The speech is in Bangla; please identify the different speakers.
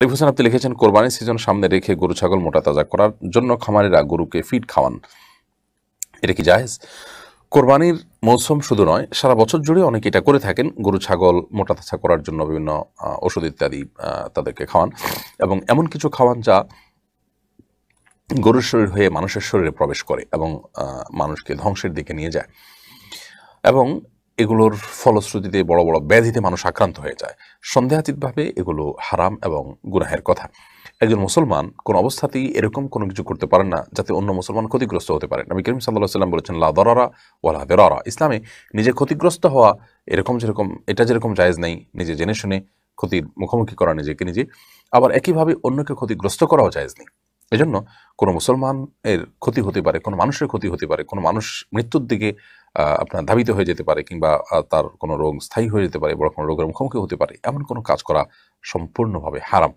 Speaker 1: আলিফ হোসেন আপনি লিখেছেন কোরবানির সিজন সামনে রেখে গরু ছাগল মোটা তাজা করার জন্য খামারিরা গরুকে ফিড খাওয়ান এটা কি জাহেজ কোরবানির মৌসুম শুধু নয় সারা বছর জুড়ে অনেকে এটা করে থাকেন গরু ছাগল মোটা তাজা করার জন্য বিভিন্ন ওষুধ ইত্যাদি তাদেরকে খাওয়ান এবং এমন কিছু খাওয়ান যা গরুর শরীর হয়ে মানুষের শরীরে প্রবেশ করে এবং মানুষকে ধ্বংসের দিকে নিয়ে যায় এবং এগুলোর ফলশ্রুতিতে বড় বড় ব্যাধিতে মানুষ আক্রান্ত হয়ে যায় সন্দেহাতীতভাবে এগুলো হারাম এবং গুনাহের কথা একজন মুসলমান কোন অবস্থাতেই এরকম কোনো কিছু করতে পারেন না যাতে অন্য মুসলমান ক্ষতিগ্রস্ত হতে পারে নবী করিম সাল্লাহ সাল্লাম বলেছেন লা দরারা ওয়ালা বেরারা ইসলামে নিজে ক্ষতিগ্রস্ত হওয়া এরকম যেরকম এটা যেরকম জায়েজ নেই নিজে জেনে শুনে ক্ষতির মুখোমুখি করা নিজেকে নিজে আবার একইভাবে অন্যকে ক্ষতিগ্রস্ত করাও জায়েজ নেই এজন্য কোনো মুসলমানের ক্ষতি হতে পারে কোনো মানুষের ক্ষতি হতে পারে কোনো মানুষ মৃত্যুর দিকে আপনার ধাবিত হয়ে যেতে পারে কিংবা তার কোনো রোগ স্থায়ী হয়ে যেতে পারে বড় কোনো রোগের মুখোমুখি হতে পারে এমন কোনো কাজ করা সম্পূর্ণভাবে হারাম